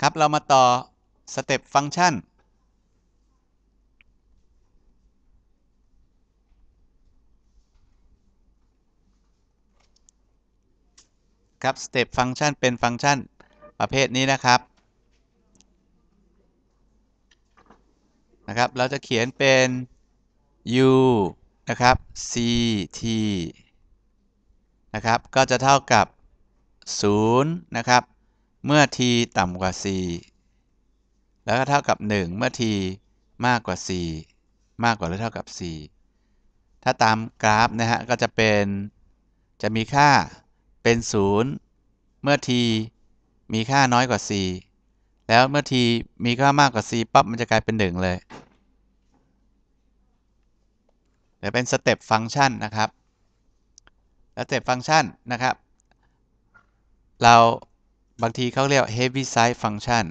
ครับ เรามาต่อสเต็ปฟังก์ชันครับสเต็ปฟังก์ชันเป็นฟังก์ชันประเภทนี้นะครับ นะครับ เราจะเขียนเป็น u นะครับ ct นะครับ ก็จะเท่ากับ 0 นะครับเมื่อ t ต่ำ กว่า4แล้วก็เท่ากับ 1 เมื่อ t มากกว่า4มากกว่าหรือเท่ากับ4ถ้าตามกราฟนะฮะ ก็จะเป็น จะมีค่าเป็น 0 เมื่อ t มีค่าน้อยกว่า4แล้วเมื่อ t มีค่ามากกว่า4ปั๊บมันจะกลายเป็น 1 เลยเดี๋ยวเป็นสเต็ปฟังก์ชันนะครับสเต็ปฟังก์ชันนะครับ เราบางทีเขาเรียก heavy side function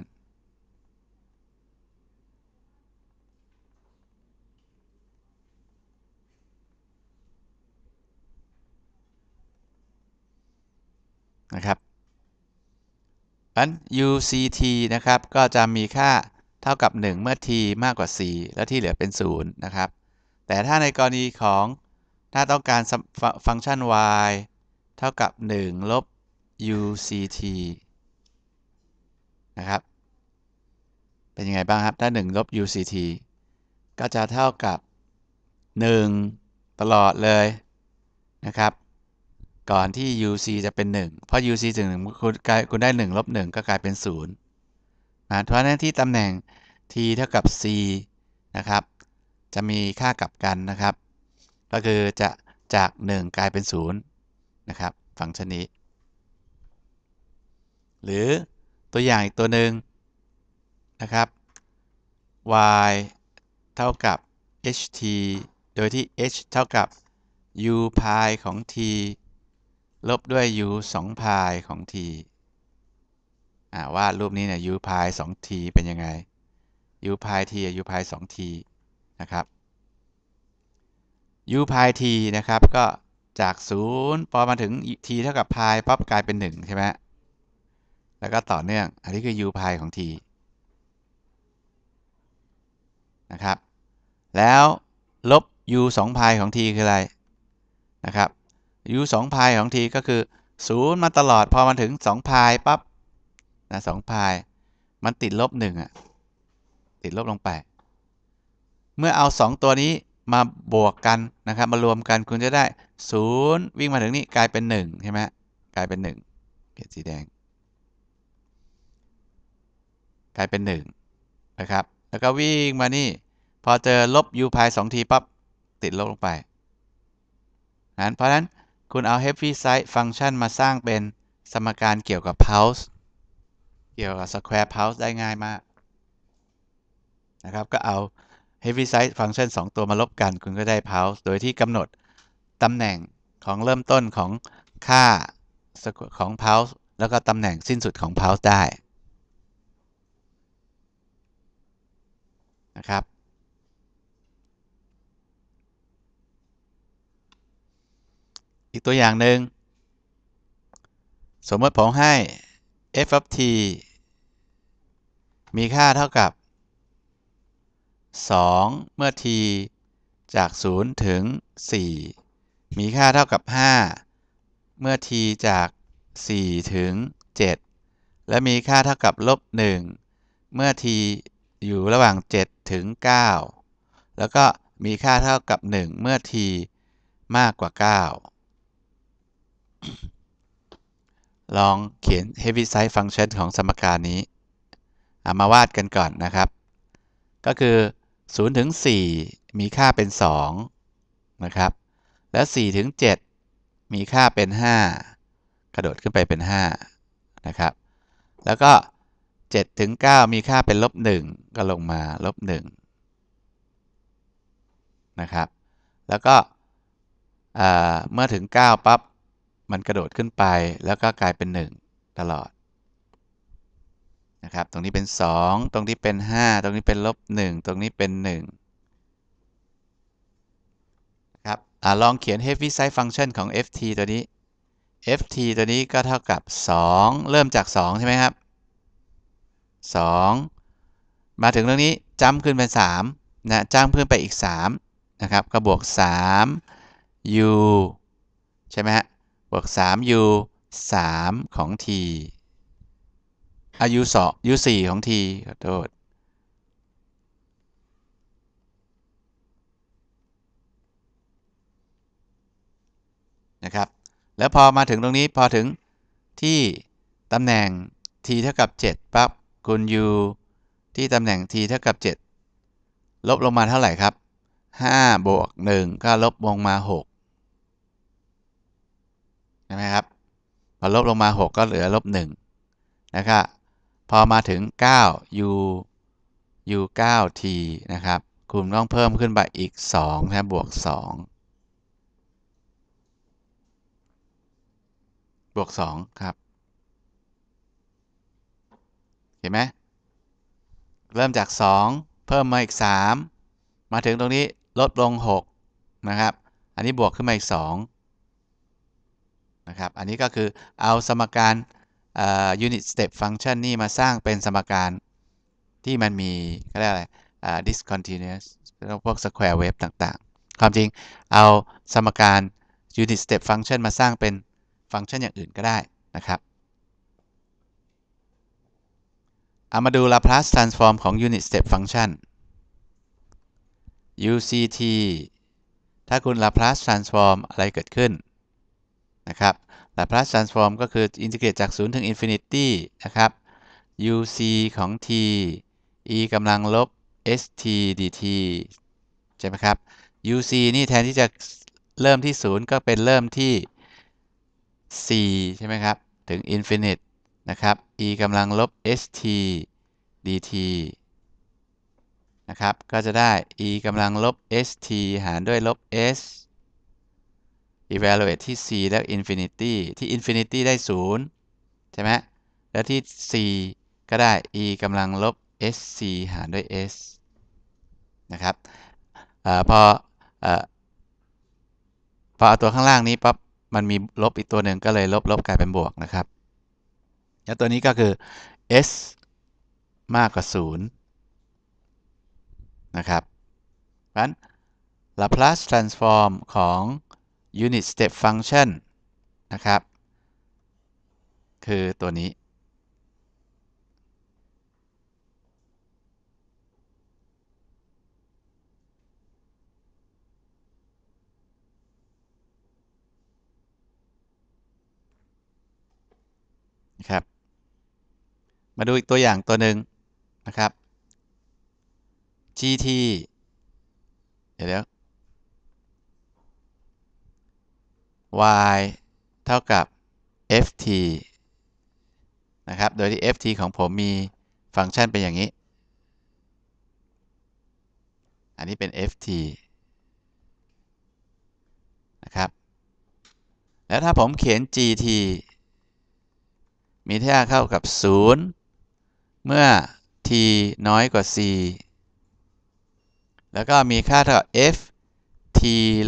นะครับอังนัน uct นะครับ ก็จะมีค่าเท่ากับ 1 เมื่อ t มากกว่า c และที่เหลือเป็น 0 นะครับ แต่ถ้าในกรณีของ ถ้าต้องการฟังก์ชัน y เท่ากับ 1 ลบ uct นะครับ เป็น ยังไงบ้างครับ ถ้า1ลบ uct ก็จะเท่ากับ 1 ตลอดเลยนะครับ ก่อนที่ uc จะเป็น1เพราะ uc ถึง1คุณกลายคุณได้1ลบ1ก็กลายเป็น0นะเพราะนั้นที่ตำแหน่ง t เท่ากับ c นะครับ จะมีค่ากลับกันนะครับ ก็คือจะจาก 1 กลายเป็น 0 นะ ครับฟังก์ชันนี้ หรือตัวอย่างอีกตัวหนึ่งนะครับ y เท่ากับ ht โดยที่ h เท่ากับ u พายของ t ลบด้วย u 2พายของ t อ่าวาดรูปนี้เนี่ย u พาย2 t เป็นยังไง u พาย t u พาย2 t นะครับ u พาย t นะครับ ก็จาก0พอมาถึง t เท่ากับพายปั๊บกลายเป็น 1 ใช่ไหมแล้วก็ต่อเนื่อง อันนี้คือ u พายของ t นะครับ แล้วลบ u 2พายของ t คืออะไรนะครับ u 2พายของ t ก็คือ0มาตลอด พอมันถึง2 พายปั๊บนะ2พายมันติดลบ1อ่ะติดลบลงไป เมื่อเอา 2 ตัวนี้มาบวกกันนะครับ มารวมกันคุณจะได้ 0 วิ่ง มาถึงนี่กลายเป็น1ใช่ไหมกลายเป็น1เขียนสีแดงกลายเป็น1นะครับ แล้วก็วิ่งมานี่ พอเจอลบ u พาย2ทีปั๊บติด ลบ ลงไปนั้นเพราะนั้นคุณเอา heavy side function มาสร้างเป็นสมการเกี่ยวกับ pulse เกี่ยวกับ square pulse ได้ง่ายมาก นะครับ ก็เอา heavy side function 2ตัวมาลบกันคุณก็ได้ pulse โดยที่กำหนดตำแหน่งของเริ่มต้นของค่าของ pulse แล้วก็ตำแหน่งสิ้นสุดของ pulse ได้นะครับ อีกตัวอย่างหนึ่งสมมติ ผม ให้ f of t มีค่าเท่ากับ 2 เมื่อ t จาก 0 ถึง 4 มีค่าเท่ากับ 5 เมื่อ t จาก 4 ถึง 7 และมีค่าเท่ากับ ลบ 1 เมื่อ t อยู่ระหว่าง 7 ถึง 9 แล้วก็มีค่าเท่ากับ 1 เมื่อ t มากกว่า 9 ลองเขียน Heaviside Function ของสมการนี้ามา วาดกันก่อนนะครับ ก็คือ 0 ถึง 4 มีค่าเป็น 2 นะครับ และ 4 ถึง 7 มีค่าเป็น 5 กระโดดขึ้นไปเป็น 5 นะครับ แล้วก็7ถึง 9 มีค่าเป็นลบ1ก็ลงมาลบ1นะครับ แล้วก็เมื่อถึง 9ปั๊บมันกระโดดขึ้นไปแล้วก็กลายเป็น 1 ตลอดนะครับ ตรงนี้เป็น 2 ตรงนี้เป็น 5 ตรงนี้เป็นลบ1ตรงนี้เป็น 1 ครับอลองเขียน heavy side function ของ ft ตัวนี้ ft ตัวนี้ก็เท่ากับ 2 เริ่มจาก 2 ใช่ไหมครับ2 มาถึงเรื่องนี้จ้ำขึ้นเป็น 3 นะ จ้ำขึ้นไปอีก 3 นะ ครับ ก็ บวก 3u ใช่ไหมฮะบวก 3u 3 ของ t อายุ2 u 4ของ t ขอโทษนะ ครับ แล้วพอมาถึงตรงนี้ พอถึงที่ตำแหน่ง t เท่ากับ7ปั๊บคูณ u ที่ตำแหน่ง t เท่ากับ 7 ลบลงมาเท่าไหร่ครับ 5 บวก1ก็ลบวงมา 6 ใช่ไหมครับพอลบลงมา 6 ก็เหลือลบ1นะครับพอมาถึง 9 u u 9 t นะครับคุณต้องเพิ่มขึ้นไปอีก 2 นะบวก 2 บวก 2 ครับห็นไหมเริ่มจาก 2 เพิ่ม มาอีก 3 มาถึงตรงนี้ลดลง 6 นะครับ อันนี้บวกขึ้นมาอีก 2 นะครับ อันนี้ก็คือเอาสมการ unit step function นี่มาสร้างเป็นสมการที่มันมีก็ไเรียกอะไร discontinuous พวก square wave ต่างๆ ความจริงเอาสมการ unit step function มาสร้างเป็นฟังก์ชันอย่างอื่นก็ได้นะครับเอามาดู Laplace transform ของ unit step function UCT ถ้าคุณ Laplace transform อะไรเกิดขึ้น นะครับ Laplace transform ก็คืออินทิเกรตจาก0ถึง infinity นะครับ UC ของ t e กำลังลบ st dt ใช่ไหมครับ UC นี่แทนที่จะเริ่มที่0ก็เป็นเริ่มที่ 4 ใช่ไหมครับ ถึง i n f i n i t ตนะครับ e กำลังลบ st dt นะครับ ก็จะได้ e กำลังลบ st หารด้วยลบ s evaluate ที่ c แล้ว infinity ที่ infinity ได้ 0 ใช่ไหมแล้วที่ c ก็ได้ e กำลังลบ sc หารด้วย s นะครับอพออพอเอาตัวข้างล่างนี้ปั๊บมันมีลบอีกตัวหนึ่งก็เลย ลบ ลบกลายเป็นบวก นะครับแล้วตัวนี้ก็คือ s มากกว่า0นะครับเพราะฉะนั้น Laplace transform ของ unit step function นะครับ คือตัวนี้ ครับมาดู อีก ตัวอย่างตัวหนึ่งนะครับ gt เดี๋ยว y เท่ากับ ft นะ ครับ โดยที่ ft ของผมมีฟังก์ชันเป็นอย่างนี้ อันนี้เป็น ft นะ ครับ แล้วถ้าผมเขียน gt มีท่าเข้ากับ0เมื่อ t น้อยกว่า c แล้วก็มีค่าเท่ากับ f t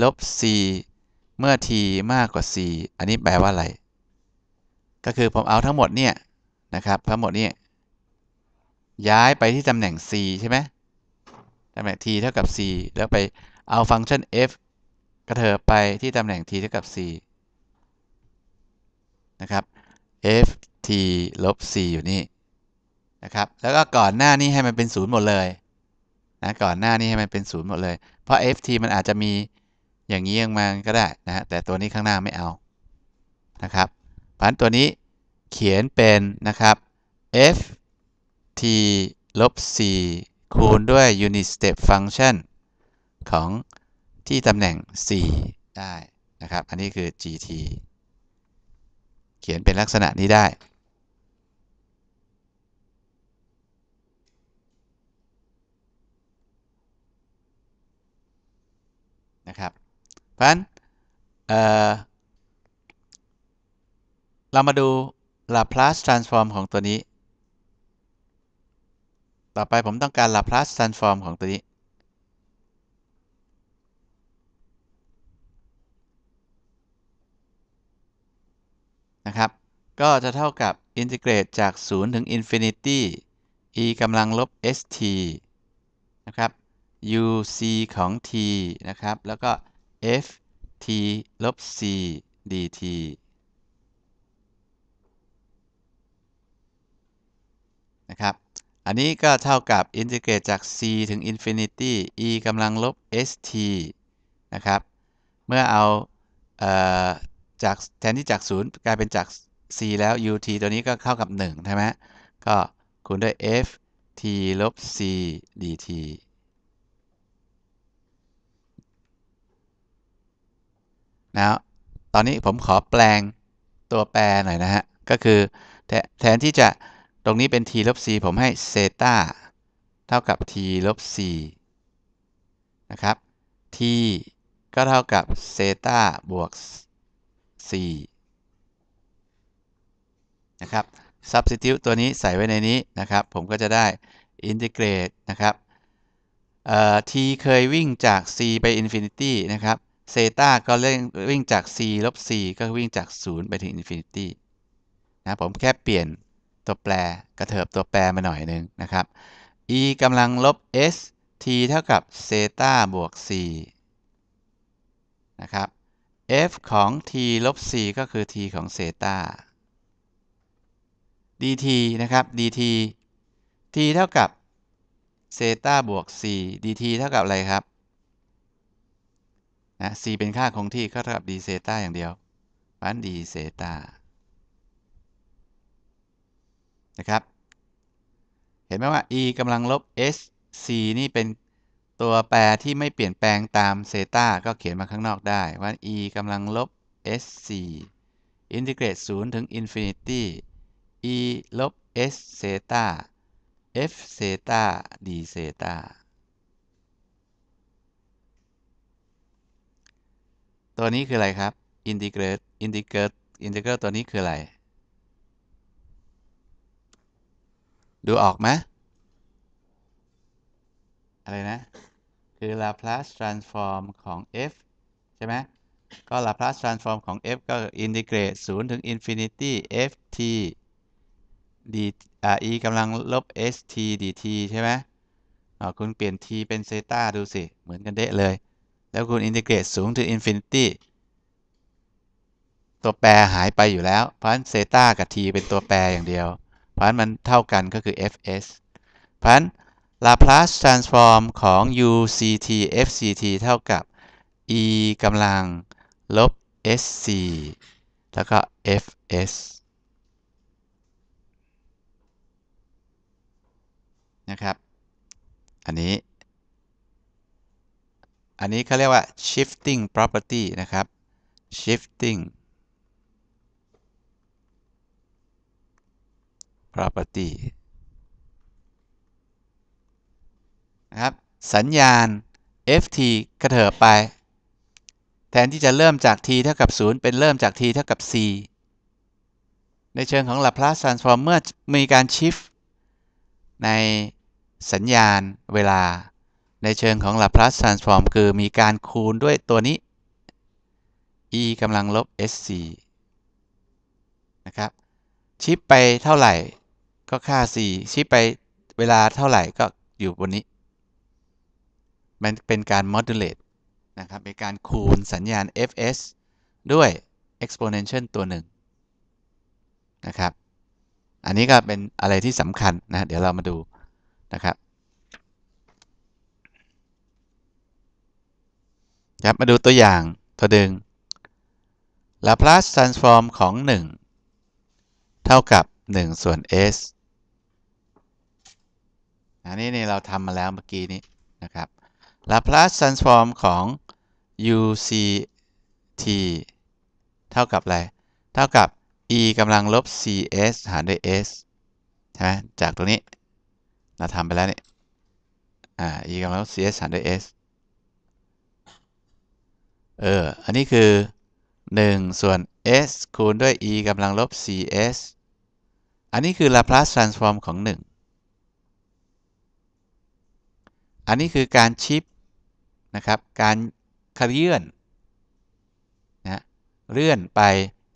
ลบ c เมื่อ t มากกว่า c อันนี้แปลว่าอะไร ก็คือผมเอาทั้งหมดเนี่ยนะ ครับ ทั้งหมดเนี่ยย้ายไปที่ ตำแหน่ง c ใช่ไหมตำแหน่ง t เท่ากับ c แล้วไปเอาฟังก์ชัน f กระเถิบไปที่ตำแหน่ง t เท่ากับ c นะครับ f t ลบ c อยู่นี่นะครับแล้วก็ก่อนหน้านี้ให้มันเป็นศูนย์หมดเลยนะก่อนหน้านี้ให้มันเป็นศูนย์หมดเลย เพราะ ft มันอาจจะมีอย่างนี้ยังมา ก็ได้นะฮะแต่ตัวนี้ข้างหน้าไม่เอานะครับพันตัวนี้เขียนเป็นนะครับ ft ลบ c คูณด้วย unit step function ของที่ตำแหน่ง c ได้นะครับอันนี้คือ gt เขียนเป็นลักษณะนี้ได้นะครับเพราะฉะนั้นเเรามาดู Laplace transform ของตัวนี้ ต่อไปผมต้องการ Laplace transform ของตัวนี้นะครับก็จะเท่ากับอินทิเกรตจาก 0 ถึง infinity e กำลังลบ st นะครับ uc ของ t นะครับ แล้วก็ ft ลบ c dt นะครับ อันนี้ก็เท่ากับอินทิเกรตจาก c ถึง infinity e กำลังลบ st นะครับ เมื่อเอาเอจากแทนที่จาก 0 กลายเป็นจาก c แล้ว ut ตัวนี้ก็เข้ากับ 1 ใช่ไหม ก็คูณด้วย f t ลบ c dt นะตอนนี้ผมขอแปลงตัวแปรหน่อยนะฮะก็คือแทแทนที่จะตรงนี้เป็น t ลบ c ผมให้เซต้าเท่ากับ t ลบ c นะครับ t ก็เท่ากับ เซต้าบวก c นะครับ substitute ตัวนี้ใส่ไว้ในนี้นะครับ ผมก็จะได้ integrate นะครับ t เคยวิ่งจาก c ไป infinity นะครับเซต้าก็เล่นวิ่งจาก c ลบ c ก็วิ่งจาก 0 ไปถึงอินฟินิตี้นะ ผมแค่เปลี่ยนตัวแปรกระเถิบตัวแปรมาหน่อย นึง นะครับ e กำลังลบ s t เท่ากับเซต้าบวก c นะครับ f ของ t ลบ c ก็คือ t ของเซต้า dt นะครับ dt t เท่ากับเซต้าบวก c dt เท่ากับอะไรครับนะ c เป็นค่าคง ที่ก็เท่ากับ d เซตาอย่างเดียวมัน d เซตานะครับ เห็นไหมว่า e กำลังลบ s c นี่เป็นตัวแปรที่ไม่เปลี่ยนแปลงตาม เซตา ก็เขียนมา ข้าง นอกได้ว่า e กำลังลบ s c อินทิเกรต0ถึงอินฟินิตี้ e ลบ s เซตา f เซตา d เซตาตัวนี้ คือ อะไร ครับอินทิเกรตอินทิเกรตอินทิเกรตตัวนี้คืออะไร ดูออกไหมอะไรนะคือ Laplace transform ของ f ใช่ไหมก็ Laplace transform ของ f ก็อินทิเกรต0ถึง infinity ft d e กำลังลบ st dt ใช่ไหมคุณเปลี่ยน t เป็นเซต้าดู สิ เหมือนกันเดะเลยแล้วคุณอินทิเกรตสูงถึง อินฟินิตี้ตัวแปรหายไปอยู่ แล้วเพราะฉะนั้นเซตากับ t เป็นตัวแปรอย่างเดียว เพราะฉะนั้นมัน เท่ากันก็คือ fs เพราะฉะนั้นลาพลาสทรานส์ฟอร์มของ uct fct เท่ากับ e กำลัง ลบ sc แล้วก็ fs นะครับ อันนี้อันนี้เขาเรียกว่า shifting property นะครับ shifting property นะครับสัญญาณ ft กระเถิบไป แทนที่จะเริ่มจาก t เท่ากับ 0 เป็นเริ่มจาก t เท่ากับ c ในเชิงของ Laplace transform เมื่อมีการ shift ในสัญญาณเวลาในเชิงของ Laplace transform คือ มีการคูณ ด้วยตัวนี้ e กำลังลบ sc นะครับชิปไปเท่าไหร่ก็ค่า c ชิปไปเวลาเท่าไหร่ก็อยู่บนนี้มันเป็นการ modulate นะครับเป็นการคูณสัญญาณ fs ด้วย exponential ตัวหนึ่งนะครับ อันนี้ก็เป็นอะไรที่สำคัญนะเดี๋ยวเรามาดูนะครับครับมาดูตัวอย่างตัวดึง Laplace transform ของ1 เท่ากับ 1 ส่วน s อันนี้ นี่เราทำมาแล้วเมื่อกี้ นี้ นะครับ Laplace transform ของ uct เท่ากับ อะไรเท่ากับ e กำลังลบ cs หารด้วย s ใช่ไหมจากตรงนี้ เราทำไปแล้ว นี่อ่า e กำลังลบ cs หารด้วย s เอออันนี้คือ 1 ส่วน s คูณด้วย e กำลังลบ 4s อันนี้คือ Laplace transform ของ 1 อันนี้คือการชิปนะครับ การขยื่นนะเลื่อนไป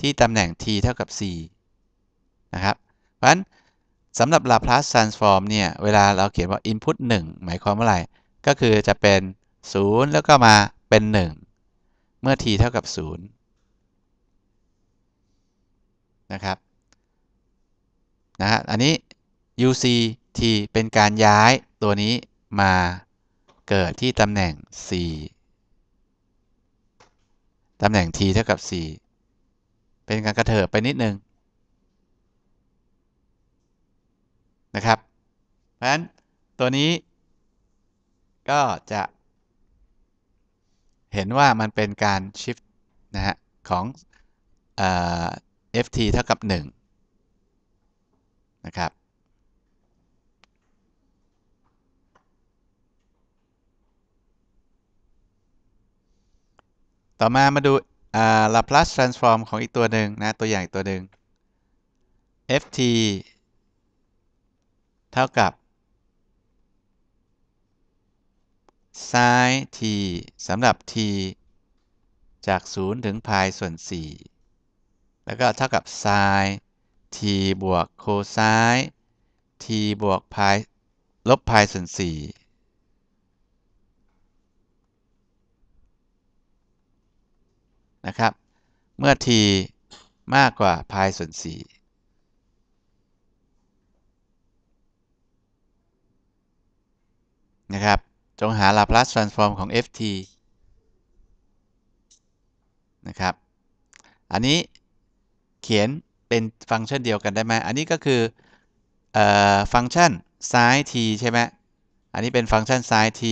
ที่ตำแหน่ง t เท่ากับ c นะครับ เพราะฉะนั้นสำหรับ Laplace transform เนี่ย เวลาเราเขียนว่า input 1 หมายความว่าอะไร ก็คือจะเป็น 0 แล้วก็มาเป็น 1เมื่อ t เท่ากับ0นะครับนะฮะอันนี้ uct เป็นการย้ายตัวนี้มาเกิดที่ ตำแหน่ง4ตำแหน่ง t เท่ากับ4เป็นการกระเถิบไปนิด นึง นะครับเพราะฉะนั้นตัวนี้ ก็จะเห็นว่ามันเป็นการชิฟนะฮะของ เอ่อ ft เท่ากับ1นะครับ ต่อมามาดูลาพลัสทรานส์ฟอร์มของอีกตัวหนึ่งนะตัวอย่างอีกตัวหนึ่ง ft เท่ากับซ้าย t สำหรับ t จาก 0 ถึงพายส่วน 4 แล้วก็เท่ากับไซน์ t บวกโคไซน์ t บวกพายลบพายส่วน4นะครับ เมื่อ t มากกว่าพายส่วน 4 นะครับจงหา Laplace transform ของ ft นะครับอันนี้เขียนเป็นฟังก์ชันเดียวกันได้ไหมอันนี้ก็คืออฟังก์ชัน sin t ใช่ไหมอันนี้เป็นฟังก์ชัน sin t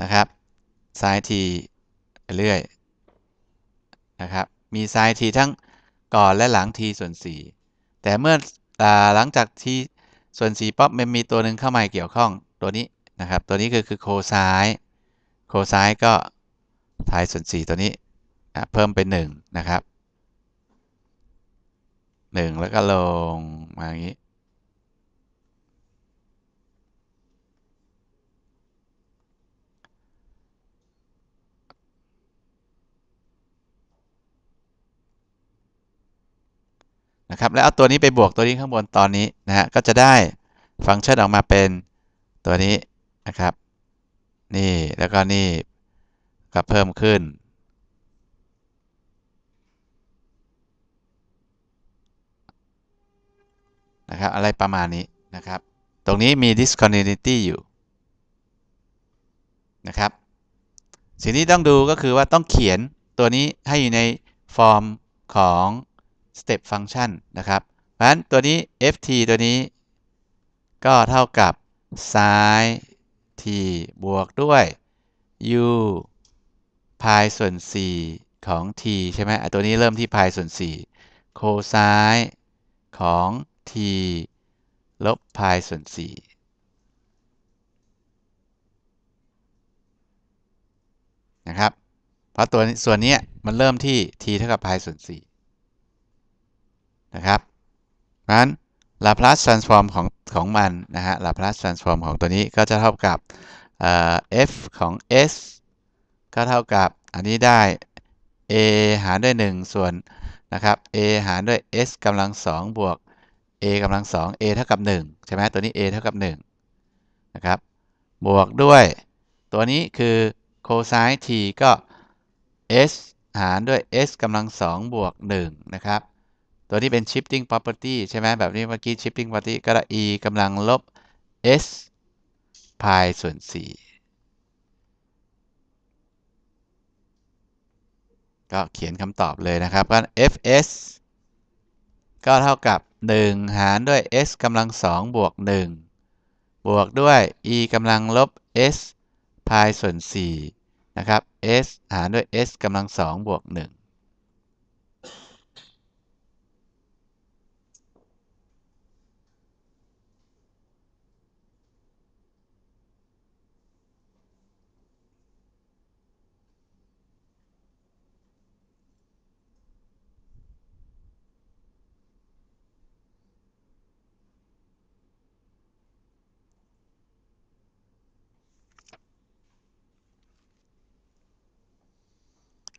นะครับ sin t ไปเรื่อยนะครับมี sin t ทั้งก่อนและหลัง t ส่วน4แต่เมื่ออหลังจาก t ส่วน4ป๊อปมันมีตัวหนึ่งเข้า มา เกี่ยวข้องตัวนี้นะครับ ตัวนี้ือคือโคไซน์โคไซน์ก็ท้ายส่วน 4 ตัวนี้เพิ่มเป็น1นะครับ1 แล้วก็ลงมาอย่างนี้นะครับแล้วเอาตัวนี้ไปบวกตัวนี้ข้างบนตอนนี้นะฮะก็จะได้ฟังก์ชันออกมาเป็นตัวนี้นะครับ นี่ แล้วก็นี่ก็เพิ่มขึ้นนะครับอะไรประมาณนี้นะครับตรงนี้มี discontinuity อยู่ นะครับ สิ่งที่ต้องดูก็คือว่าต้องเขียนตัวนี้ให้อยู่ในฟอร์มของ step function นะครับเพราะฉะนั้นตัวนี้ ft ตัวนี้ ก็เท่ากับซ้าย t บวกด้วย u พายส่วน4 ของ t ใช่ไหมตัวนี้เริ่มที่พายส่วน4โคซ้ายของ t ลบพายส่วน4นะครับ เพราะตัวส่วนนี้มันเริ่มที่ t เท่ากับายส่วน 4 นะครับงั้นาพลัสทรานส์ฟอร์มของของมันนะฮะาพลัสทรานส์ฟอร์มของตัวนี้ก็จะเท่ากับเอฟของ s ก็เท่ากับอันนี้ได้ a หารด้วย 1 ส่วนนะครับ a หารด้วย s กำลัง2บวก a กำลัง2 a เท่ากับ1ใช่ไหมตัวนี้ a เท่ากับ1นะครับบวกด้วย ตัวนี้คือโคไซน์ t ก็ s หารด้วย s กำลัง2บวก1นะครับตัวที่เป็น shifting property ใช่ไหมแบบนี้เมื่อกี้ shifting property ก็ได้ e กำลังลบ s พายส่วน 4 ก็เขียนคำตอบเลยนะครับ ก็ fs ก็เท่ากับ 1 หารด้วย s กำลัง2บวก 1 บวกด้วย e กำลังลบ s พายส่วน4นะครับ s หารด้วย s กำลัง2บวก 1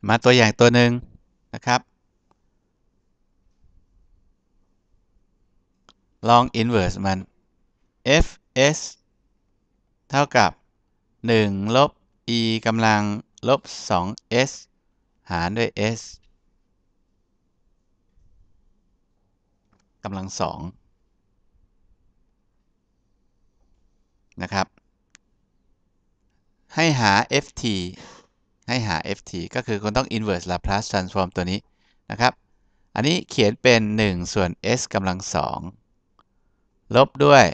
มาตัวอย่างตัวหนึ่งนะครับลอง inverse มัน fs เท่ากับ 1 ลบ e กำลัง ลบ 2s หารด้วย s กำลัง2นะครับ ให้หา ft ให้หา ft ก็คือคุณต้อง inverse Laplace transform ตัวนี้นะครับ อันนี้เขียนเป็น 1 ส่วน s กำลัง2ลบด้วย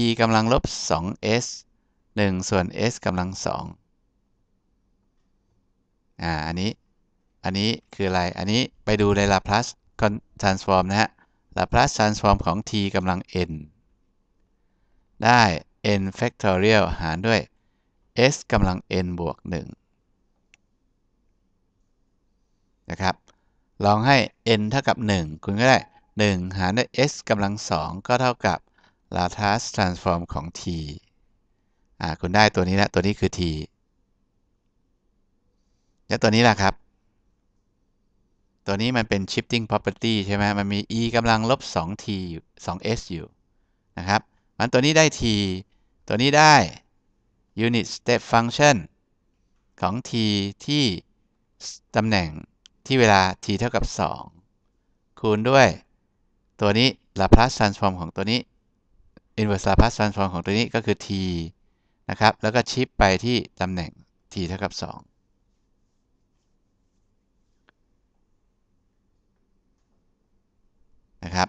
e กำลังลบ 2s 1ส่วน s กำลัง2อ่า อันนี้ อันนี้คืออะไร อันนี้ไปดูใน Laplace transform นะฮะ Laplace transform ของ t กำลัง n ได้ n factorial หารด้วย s กำลัง n บวก 1นะครับ ลองให้ n เท่ากับ 1 คุณ ก็ได้ 1 หารด้วย s กำลัง2ก็เท่ากับ Laplace transform ของ t อ่า คุณได้ตัวนี้แล้วตัวนี้คือ t แล้วตัวนี้ล่ะครับ ตัวนี้ มันเป็น shifting property ใช่ไหม มันมี e กำลังลบ 2t 2s อยู่ นะครับ มัน ตัวนี้ได้ t ตัวนี้ได้ unit step function ของ t ที่ ตำแหน่งที่เวลา t เท่ากับ 2 คูณด้วยตัวนี้ Laplace transform ของตัวนี้ inverse Laplace transform ของตัวนี้ก็คือ t นะครับแล้วก็ชิปไปที่ตำแหน่ง t เท่ากับ2นะครับ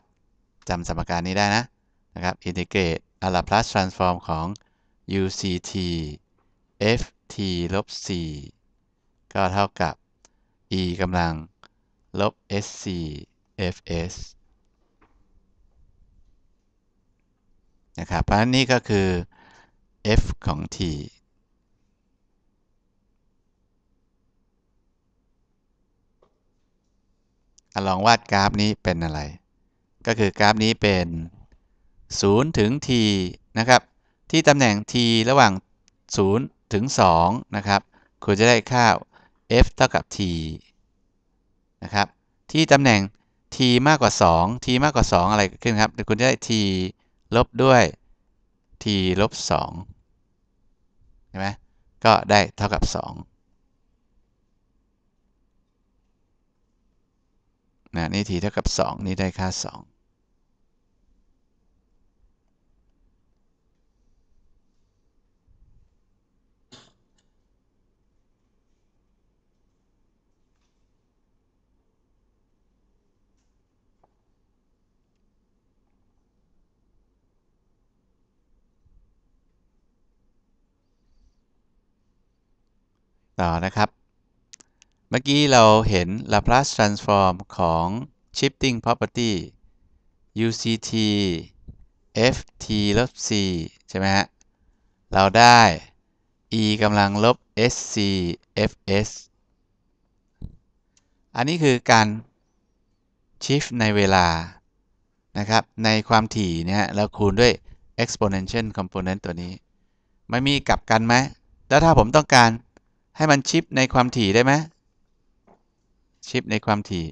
จำสมการนี้ได้นะนะครับอินทิเกรตอลาพลาสทรานส์ฟอร์มของ uct ft ลบ c ก็เท่ากับ e กำลังลบ sc fs นะครับเพราะนี้ก็คือ f ของ t ลองวาดกราฟนี้เป็นอะไร ก็คือกราฟนี้เป็น 0 ถึง t นะครับ ที่ตำแหน่ง t ระหว่าง 0ถึง 2 นะครับ คุณจะได้ค่า f เท่ากับ t นะครับ ที่ตำแหน่ง t มากกว่า 2 t มากกว่า 2 อะไรขึ้นครับคุณจะได้ t ลบด้วย t ลบ2ใช่ไหมก็ได้เท่ากับ 2นะนี่ t เท่ากับ 2 นี่ได้ค่า 2ต่อนะ ครับ เมื่อกี้เราเห็น Laplace transform ของ shifting property UCT ft ลบ c ใช่ไหมฮะ เราได้ e กำลังลบ sc fs อันนี้คือการชิฟในเวลา นะ ครับ ในความถี่เนี่ยเราคูณ ด้วย exponential component ตัวนี้ ไม่มีกลับกันไหมแล้วถ้าผมต้องการให้มันชิปในความถี่ได้ไหมชิปในความถี่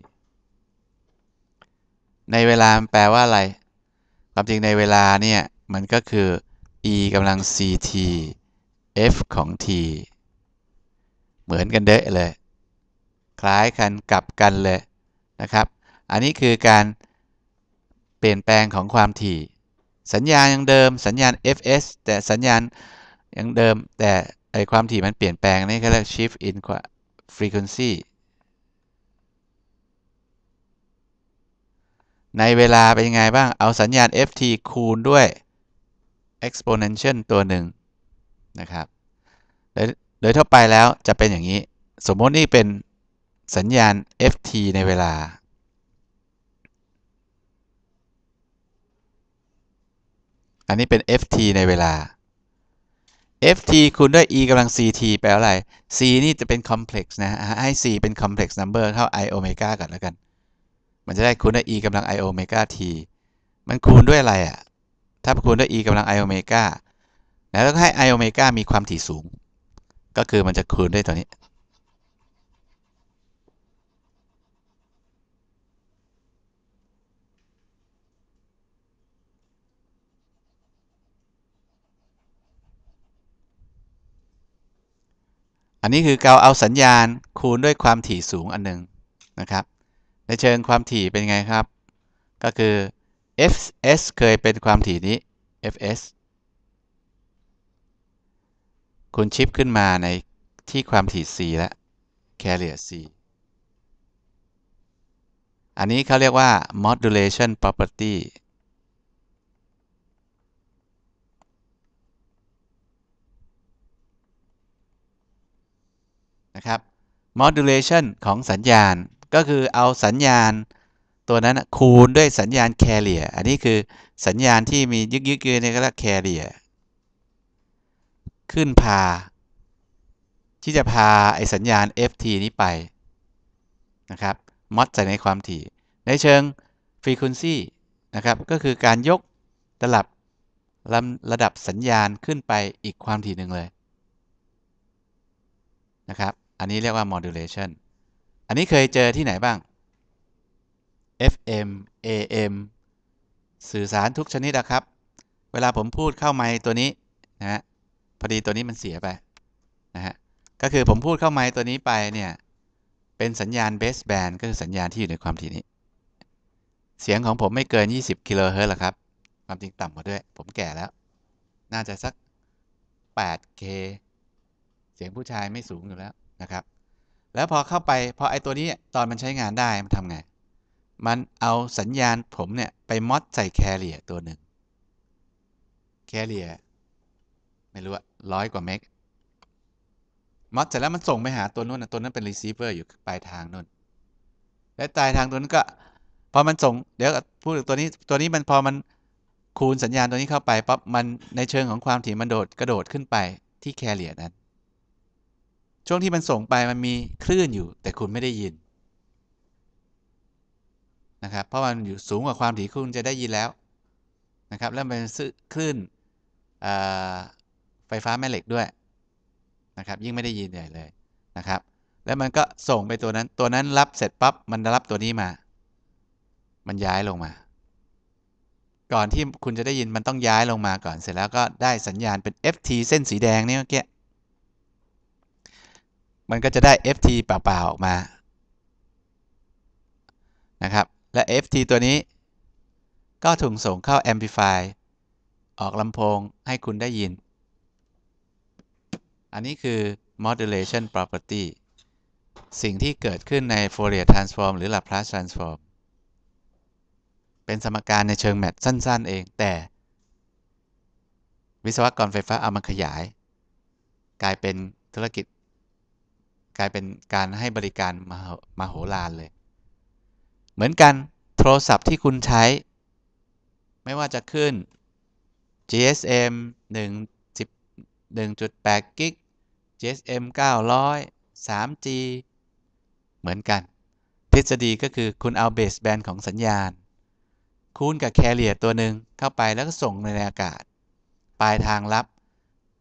ในเวลาแปลว่าอะไรความจริงในเวลาเนี่ยมันก็คือ e กำลัง ct f ของ t เหมือนกันเด้เลยคล้ายกันกลับกันเลยนะครับอันนี้คือการเปลี่ยนแปลงของความถี่สัญญาณยังเดิม สัญญาณ fs แต่สัญญาณยังเดิมแต่ไอความถี่มันเปลี่ยนแปลงนี่เขาเรียก shift in frequency ในเวลาเป็นยังไงบ้าง เอาสัญญาณ ft คูณ ด้วย exponential ตัวหนึ่งนะครับโดยทั่วไปแล้วจะเป็นอย่างนี้ สมมตินี่เป็นสัญญาณ ft ในเวลา อันนี้เป็น ft ในเวลา ft คูณด้วย e กำลัง ct แปลว่าอะไร c นี่จะเป็น complex นะให้ c เป็น complex number เท่า i โอเมก้ากันแล้วกัน มันจะได้คูณด้วย e กำลัง i โอเมก้า t มันคูณด้วยอะไรอะ่ะถ้าคูณด้วย e กำลัง i โอเมก้าแล้วก็ให้ i โอเมก้ามีความถี่สูง ก็คือมันจะคูณด้วยตัวนี้อันนี้คือเราเอาสัญญาณคูณด้วยความถี่สูงอันหนึ่งนะครับ ในเชิงความถี่เป็นไงครับก็คือ fs เคยเป็นความถี่นี้ fs คุณชิปขึ้นมาในที่ความถี่ c แล้ว carrier c อันนี้เขาเรียกว่า modulation property ครับ modulation ของสัญญาณก็คือเอาสัญญาณ ตัวนั้นคูณด้วยสัญญาณ carrier อันนี้คือสัญญาณที่มียึกยึกยืนในกระยแ carrier ขึ้นพา ที่จะพาไอสัญญาณ ft นี้ไปนะครับมอดใส่ในความถี่ ในเชิง frequency นะครับก็คือการยกระดับระดับสัญญาณขึ้นไปอีกความถี่หนึ่งเลย นะครับอันนี้ เรียกว่า modulation อันนี้เคยเจอที่ไหนบ้าง FM AM สื่อสารทุก ชนิดนะครับ เวลาผมพูดเข้า ไมค์ตัวนี้นะฮะ พอดีตัวนี้มันเสียไป นะ ฮะ ก็คือผมพูดเข้า ไมค์ตัวนี้ไป เนี่ย เป็นสัญญาณ เบสแบนก็คือสัญญาณที่ อยู่ ในความถี่นี้ เสียงของผมไม่เกิน 20กิโลเฮิร์ตซ์หรอครับความจริงต่ำกว่าด้วย ผมแก่แล้ว น่าจะสัก 8K เสียงผู้ชายไม่สูงอยู่แล้วนะครับแล้วพอเข้าไป พอ ไอตัวนี้ตอนมันใช้งานได้มันทำไง มันเอาสัญญาณผมเนี่ยไปมอดใส่แคเรียตัวหนึ่งแคเรีย ไม่รู้อะร้อยกว่าเมกมอดเสร็จแล้วมันส่งไปหาตัวนู้นตัวนั้นเป็นรีเซิร์ฟเวอร์อยู่ปลายทางนู้นและปลายทางตัวนั้นก็พอมันส่ง เดี๋ยวพูดถึงตัวนี้ตัวนี้มันพอมันคูณสัญญาณตัวนี้เข้าไปปั๊บมันในเชิงของความถี่มันโดดกระโดดขึ้นไปที่แคเรียนั้นช่วง ที่มัน ส่งไป มัน มี คลื่น อยู่แต่คุณไม่ได้ยินนะครับเพราะมันอยู่สูงกว่าความถี่คุณจะได้ยินแล้ว นะครับแล้วเป็นคลื่นไฟฟ้าแม่เหล็กด้วย นะครับ ยิ่งไม่ได้ยินใหญ่เลย นะครับ แล้ว มัน ก็ส่งไปตัวนั้นตัวนั้นรับเสร็จปั๊บมันรับตัวนี้มา มัน ย้ายลงมา ก่อนที่คุณจะได้ยินมันต้องย้ายลงมาก่อนเสร็จแล้วก็ได้สัญญาณเป็น FT เส้นสีแดงนี่เมื่อกี้มันก็จะได้ ft เปล่าๆออกมา นะครับ และ ft ตัวนี้ ก็ถูกส่งเข้า amplify ออกลำโพงให้คุณได้ยิน อันนี้คือ modulation property สิ่งที่เกิดขึ้นใน Fourier transform หรือ Laplace transform เป็นสมการในเชิงแมท สั้นๆเองแต่ วิศวกร ไฟ ฟ้าเอามาขยาย กลายเป็นธุรกิจกลายเป็นการให้บริการมาโหฬารเลย เหมือนกันโทรศัพท์ที่คุณใช้ไม่ว่าจะขึ้น GSM 1 1.8กิก GSM 900 3G เหมือนกัน ทฤษฎีก็คือคุณเอาเบสแบนของสัญญาณ คูณกับแคเรียตัวหนึ่งเข้าไปแล้วก็ส่งในอากาศ ปลายทางรับ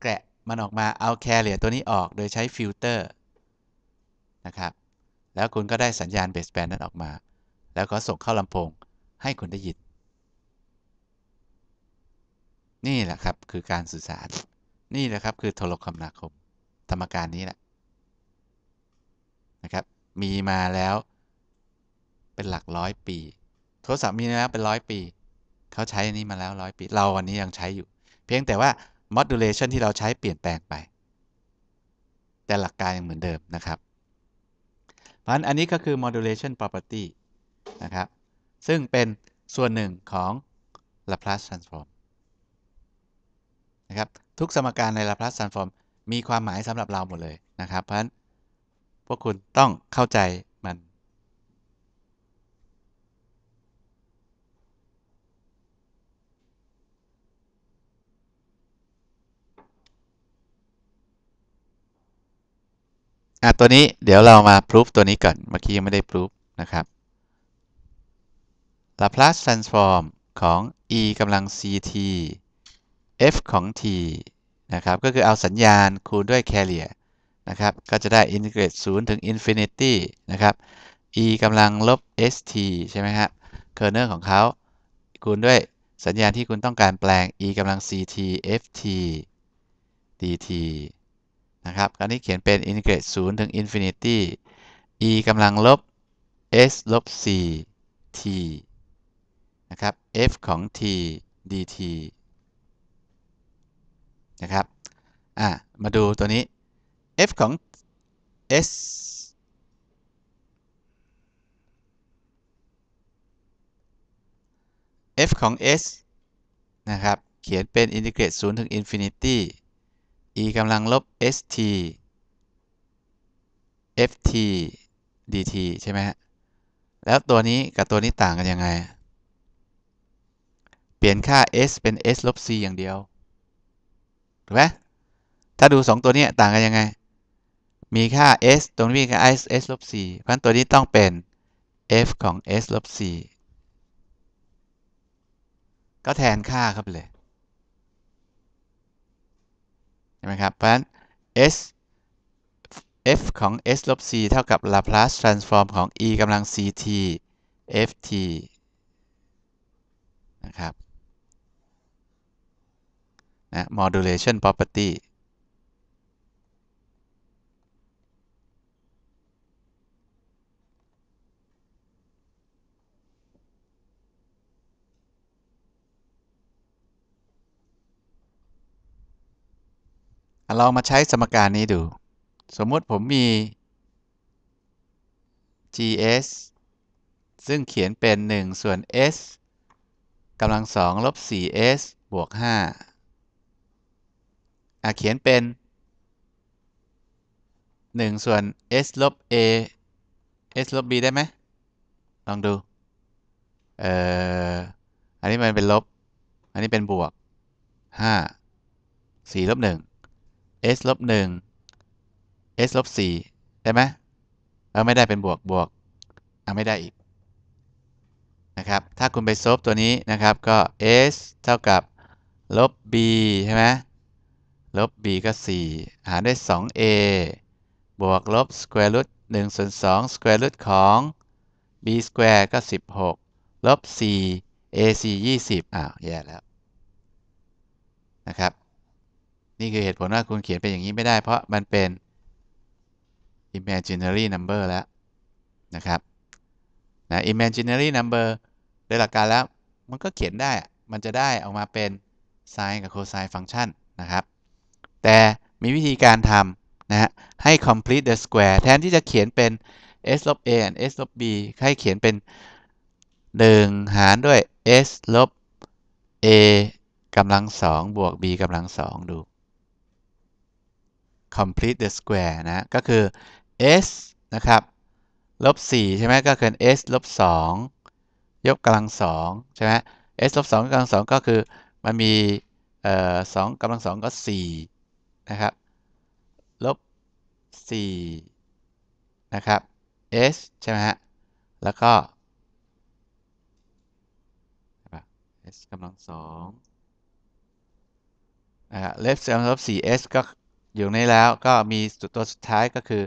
แกะมันออกมาเอาแคเรียตัวนี้ออกโดยใช้ฟิลเตอร์นะครับ แล้วคุณก็ได้สัญญาณเบสแบนนั้นออกมา แล้วก็ส่งเข้าลำโพง ให้ คุณ ได้ยิน นี่แหละ ครับคือการสื่อสาร นี่แหละครับคือโทรคมนาคม ธรรมการนี้แหละ นะ ครับ มีมาแล้ว เป็นหลักร้อยปี โทรศัพท์มีแล้วเป็นร้อยปี เขา ใช้ อันนี้มาแล้วร้อยปี เราวันนี้ยังใช้อยู่ เพียงแต่ว่า modulation ที่เราใช้เปลี่ยนแปลงไป แต่หลักการยังเหมือนเดิมนะครับเพราะฉะนั้นอันนี้ ก็ คือ modulation property นะครับ ซึ่งเป็นส่วนหนึ่งของ Laplace transform นะครับ ทุกสมการใน Laplace transform มีความหมายสำหรับเรา หมด เลย นะครับ เพราะฉะนั้นพวกคุณต้องเข้าใจอ่ะตัวนี้เดี๋ยวเรามาพิสูจตัวนี้ก่อนเมื่อกี้ยังไม่ได้พิสูจนะครับ Laplace transform ของ e กำลัง ct f ของ t นะครับก็คือเอาสัญญาณคูณด้วย carrier นะครับก็จะได้ integrate 0ถึง infinity นะครับ e กำลังลบ st ใช่ไหมฮะ kernel ของเขาคูณด้วยสัญญาณที่คุณต้องการแปลง e กำลัง ct ft dt นะครับการนี้เขียนเป็นอิน e g r a t e 0ถึง infinity e กำลังลบ s ลบ4 t นะครับ f ของ t dt นะครับ อ่ะมาดูตัวนี้ f ของ s f ของ s นะครับ เขียนเป็นอินทิเกรต0ถึงอินฟินิตี้ e กำลังลบ st ft dt ใช่ไหมฮะแล้วตัวนี้กับตัวนี้ต่างกันยังไง เปลี่ยนค่า s เป็น s ลบ c อย่างเดียวถูกไหมถ้าดู 2 ตัวนี้ต่างกันยังไง มีค่า s ตรงนี้กับ s s ลบ c เพราะตัวนี้ต้องเป็น f ของ s ลบ c ก็แทนค่าครับเลยใช่ไหมครับ เพราะฉะนั้น s f ของ s ลบ c เท่ากับ Laplace transform ของ e กำลัง ct ft นะครับนะ modulation property เรามาใช้สมการนี้ดู สมมติผมมี gs ซึ่งเขียนเป็น 1 ส่วน s กำลังสองลบ 4s บวก5อาเขียนเป็น 1 ส่วน s ลบ a s ลบ b ได้ไหมลองดูเอ่ออันนี้ มัน เป็นลบ อันนี้เป็นบวก 5 4 ลบ 1 s ลบหนึ่ง s ลบสี่ได้ไหมเออไม่ได้เป็นบวกบวกอาไม่ได้อีก นะครับ ถ้าคุณไปซบตัวนี้นะครับก็ s เท่ากับ ลบ b ใช่ไหมลบ b ก็ 4 หารด้วย 2a บวก ลบ square root 1ส่วน2 square root ของ b square ก็ 16 ลบ4 ac 20อ้าวแย่แล้ว นะครับนี่คือเหตุผลว่าคุณเขียนเป็นอย่างนี้ไม่ได้เพราะมันเป็น imaginary number แล้วนะครับนะ imaginary number โดยหลักการแล้วมันก็เขียนได้มันจะได้ออกมาเป็น sin กับ cosine function นะครับ แต่มีวิธีการทำนะฮะให้ complete the square แทนที่จะเขียนเป็น s ลบ a and s ลบ b ให้เขียนเป็น1หารด้วย s ลบ a กำลัง 2 บวก b กำลัง2ดู complete the square นะ ก็คือ s นะครับลบ4 ใช่ไหม ก็คือ s ลบ 2 ยกกำลัง 2 ใช่ไหม s ลบ2กำลัง 2 ก็คือ มันมีสองกำลัง 2 ก็ 4 นะครับลบ4 นะครับ s ใช่ไหมฮะ แล้วก็ s กำลังสองนะฮะ left ลบ 4s ก็อยู่ ใน แล้วก็มีตัวสุดท้ายก็คือ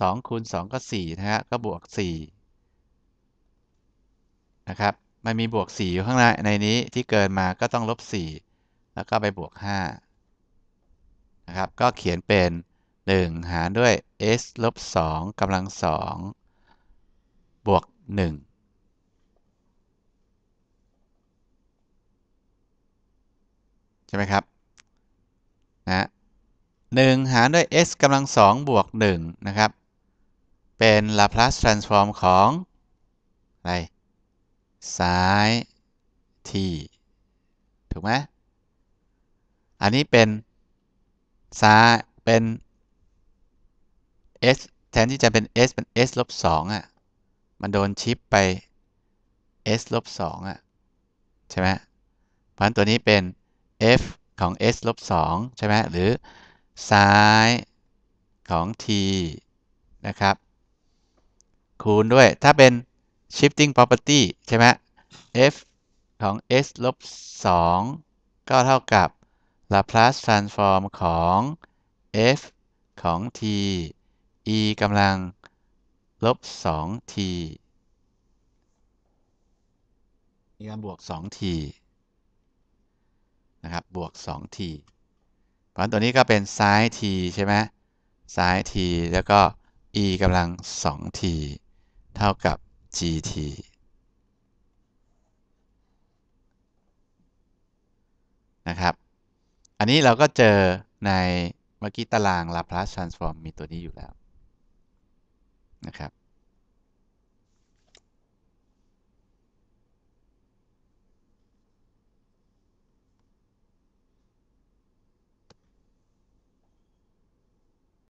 2คูณ2 ก็4นะฮะก็บวก4นะครับ มัน มีบวก 4 อยู่ข้าง ใน ในนี้ที่เกินมาก็ต้องลบ 4 แล้วก็ไปบวก 5 นะครับ ก็เขียนเป็น 1 หารด้วย s ลบ 2กำลัง 2 บวก1ใช่ไหมครับ นะ1หารด้วย x กำลังสองบวก1นะครับ เป็น ลาพลาสทรานส์ฟอร์ม ของอะไรซ้าย t ถูกไหมอันนี้เป็น ซ้ายเป็น s แทนที่จะเป็น s เป็น s ลบสองอ่ะมันโดนชิปไป s ลบสองอ่ะใช่ไหมเพราะตัวนี้เป็น f ของ s ลบสองใช่ไหมหรือซ้ายของ t นะครับ คูณด้วย ถ้าเป็น shifting property ใช่ไหม f ของ s ลบ 2 ก็เท่ากับ Laplace transform ของ f ของ t e กำลัง ลบ 2t มีการบวก 2t นะครับ บวก 2t พราะตัวนี้ ก็ เป็นซ้าย t ใช่ไหมซ้าย t แล้วก็ e กำลัง 2t เท่ากับ gt นะครับ อันนี้เราก็ เจอในเมื่อกี้ ตารางาพล l สทร Transform มีตัวนี้อยู่แล้วนะครับ